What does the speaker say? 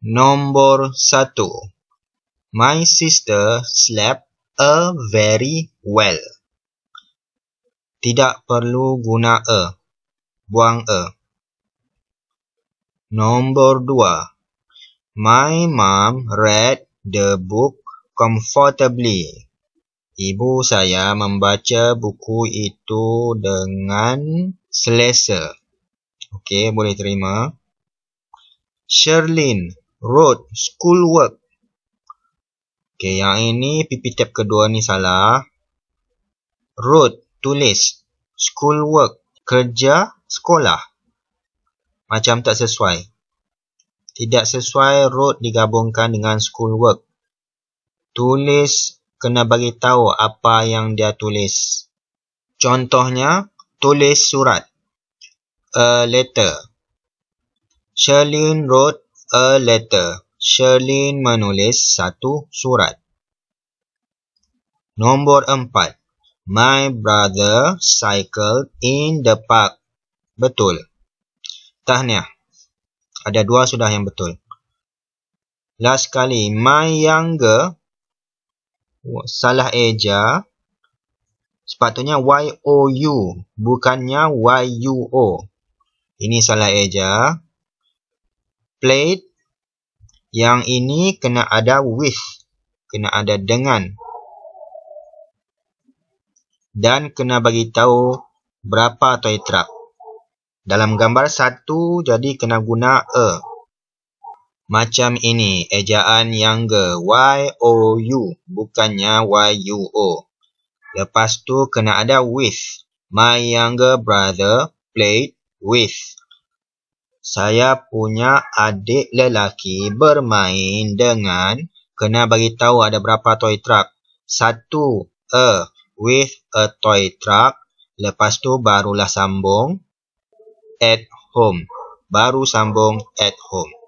Nombor satu. My sister slept a very well. Tidak perlu guna a. E. Buang a. E. Nombor dua. My mom read the book comfortably. Ibu saya membaca buku itu dengan selesa. Okey, boleh terima. Sherlyn road, school work. Okay, yang ini PP tab kedua ni salah. Road, tulis. School work, kerja, sekolah. Macam tak sesuai. Tidak sesuai road digabungkan dengan school work. Tulis kena bagi tahu apa yang dia tulis. Contohnya, tulis surat. A letter. Sherlyn wrote a letter. Sherlyn menulis satu surat. Nombor empat. My brother cycled in the park. Betul. Tahniah. Ada dua sudah yang betul. Last kali. My younger. Salah eja. Sepatutnya Y-O-U. Bukannya Y-U-O. Ini salah eja. Plate yang ini kena ada with. Kena ada dengan. Dan kena bagi tahu berapa toy truck. Dalam gambar satu, jadi kena guna a. E. Macam ini, ejaan yang ge. Y-O-U. Bukannya Y-U-O. Lepas tu kena ada with. My younger brother played with. Saya punya adik lelaki bermain dengan kena bagi tahu ada berapa toy truck. Satu a e, with a toy truck. Lepas tu barulah sambung at home. Baru sambung at home.